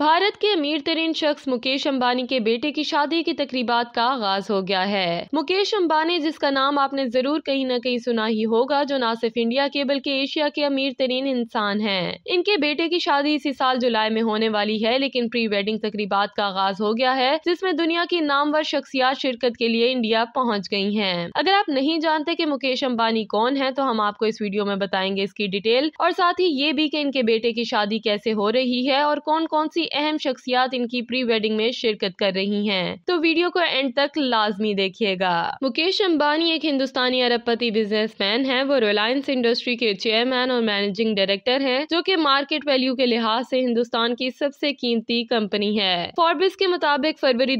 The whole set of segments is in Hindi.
भारत के अमीर तरीन शख्स मुकेश अम्बानी के बेटे की शादी की तकरीबात का आगाज हो गया है मुकेश अम्बानी जिसका नाम आपने जरूर कहीं न कहीं सुना ही होगा जो न सिर्फ इंडिया के बल्कि एशिया के अमीर तरीन इंसान है इनके बेटे की शादी इसी साल जुलाई में होने वाली है लेकिन प्री वेडिंग तकरीबात का आगाज हो गया है जिसमे दुनिया की नामवर शख्सियात शिरकत के लिए इंडिया पहुँच गयी है अगर आप नहीं जानते की मुकेश अम्बानी कौन है तो हम आपको इस वीडियो में बताएंगे इसकी डिटेल और साथ ही ये भी की इनके बेटे की शादी कैसे हो रही है और कौन कौन सी कई अहम शख्सियात इनकी प्री वेडिंग में शिरकत कर रही हैं तो वीडियो को एंड तक लाजमी देखिएगा मुकेश अम्बानी एक हिंदुस्तानी अरबपति बिजनेसमैन है वो रिलायंस इंडस्ट्री के चेयरमैन और मैनेजिंग डायरेक्टर हैं जो कि मार्केट वैल्यू के लिहाज से हिंदुस्तान की सबसे कीमती कंपनी है फॉर्बिस के मुताबिक फरवरी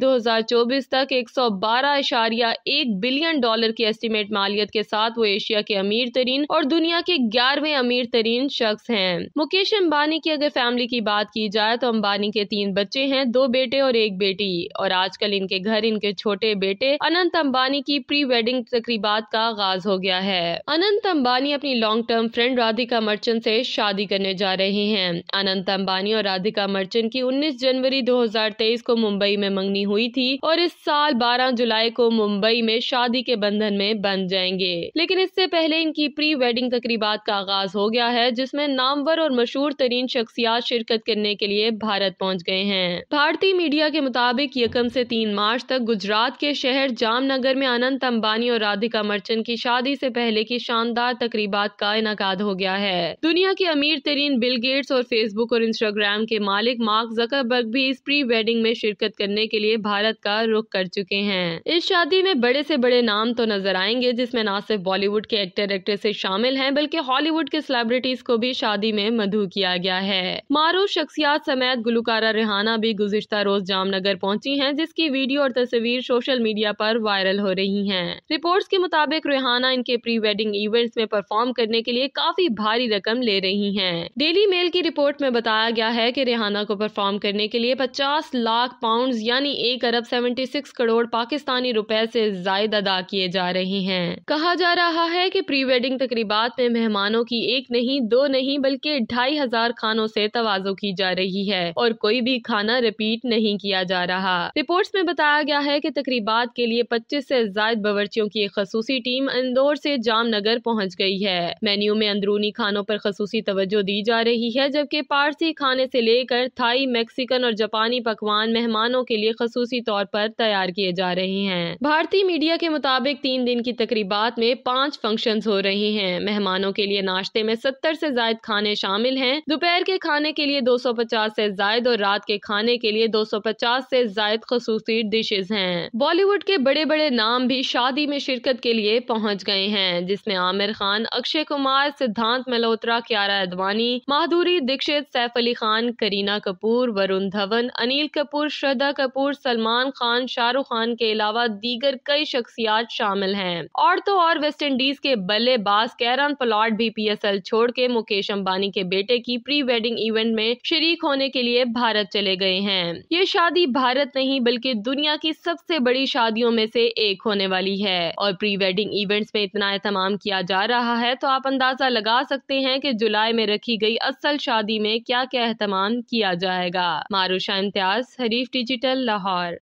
चौबीस तक एक सौ बिलियन डॉलर की एस्टिमेट मालियत के साथ वो एशिया के अमीर तरीन और दुनिया के ग्यारहवें अमीर तरीन शख्स हैं मुकेश अम्बानी की अगर फैमिली की बात की जाए तो अम्बानी वानी के तीन बच्चे हैं दो बेटे और एक बेटी और आजकल इनके घर इनके छोटे बेटे अनंत अम्बानी की प्री वेडिंग तकरीबात का आगाज हो गया है अनंत अम्बानी अपनी long term friend Radhika Merchant से शादी करने जा रहे हैं अनंत अम्बानी और राधिका मर्चेंट की 19 जनवरी 2023 को मुंबई में मंगनी हुई थी और इस साल 12 जुलाई को मुंबई में शादी के बंधन में बन जाएंगे लेकिन इससे पहले इनकी प्री वेडिंग तकरीबात का आगाज हो गया है जिसमे नामवर और मशहूर तरीन शख्सियात शिरकत करने के लिए भारत भारत पहुंच गए हैं भारतीय मीडिया के मुताबिक यकम से तीन मार्च तक गुजरात के शहर जामनगर में अनंत अम्बानी और राधिका मर्चेंट की शादी से पहले की शानदार तकरीबा का इनका हो गया है दुनिया के अमीर तरीन बिल गेट्स और फेसबुक और इंस्टाग्राम के मालिक मार्क जकरबर्ग भी इस प्री वेडिंग में शिरकत करने के लिए भारत का रुख कर चुके हैं इस शादी में बड़े से बड़े नाम तो नजर आएंगे जिसमें न सिर्फ बॉलीवुड के एक्टर एक्ट्रेसेस शामिल हैं बल्कि हॉलीवुड के सेलिब्रिटीज को भी शादी में मधु किया गया है मारूफ शख्सियात समेत गुलकारा रिहाना भी गुजशत रोज जामनगर पहुंची हैं जिसकी वीडियो और तस्वीर सोशल मीडिया पर वायरल हो रही हैं रिपोर्ट्स के मुताबिक रिहाना इनके प्री वेडिंग इवेंट्स में परफॉर्म करने के लिए काफी भारी रकम ले रही है डेली मेल की रिपोर्ट में बताया गया है की रिहाना को परफॉर्म करने के लिए पचास लाख पाउंड यानी एक अरब सेवेंटी सिक्स करोड़ पाकिस्तानी रुपए ऐसी जायद अदा किए जा रहे हैं कहा जा रहा है की प्री वेडिंग तकरीबा में मेहमानों की एक नहीं दो नहीं बल्कि ढाई हजार खानों से तवाजो की जा रही है और और कोई भी खाना रिपीट नहीं किया जा रहा रिपोर्ट्स में बताया गया है कि तकरीबात के लिए 25 से जायद बावर्चियों की एक खसूसी टीम इंदौर से जामनगर पहुंच गई है मेन्यू में अंदरूनी खानों पर खसूसी तवज्जो दी जा रही है जबकि पारसी खाने से लेकर थाई मैक्सिकन और जापानी पकवान मेहमानों के लिए खसूसी तौर पर तैयार किए जा रहे हैं भारतीय मीडिया के मुताबिक तीन दिन की तकरीबात में पाँच फंक्शन हो रहे हैं मेहमानों के लिए नाश्ते में सत्तर ऐसी जायद खाने शामिल है दोपहर के खाने के लिए दो सौ पचास ऐसी जायद और रात के खाने के लिए 250 से जायद खसूस डिशेज हैं बॉलीवुड के बड़े बड़े नाम भी शादी में शिरकत के लिए पहुंच गए हैं जिसमें आमिर खान अक्षय कुमार सिद्धांत मल्होत्रा क्यारा अडवाणी माधुरी दीक्षित सैफ अली खान करीना कपूर वरुण धवन अनिल कपूर श्रद्धा कपूर सलमान खान शाहरुख खान के अलावा दीगर कई शख्सियात शामिल है और तो और वेस्ट इंडीज के बल्लेबाज कैरन पलाट भी एल छोड़ के मुकेश अम्बानी के बेटे की प्री वेडिंग इवेंट में शरीक होने के लिए भारत चले गए हैं ये शादी भारत नहीं बल्कि दुनिया की सबसे बड़ी शादियों में से एक होने वाली है और प्री वेडिंग इवेंट्स में इतना एहतमाम किया जा रहा है तो आप अंदाजा लगा सकते हैं कि जुलाई में रखी गई असल शादी में क्या क्या एहतमाम किया जाएगा मारूशा इम्तियाज हरीफ डिजिटल लाहौर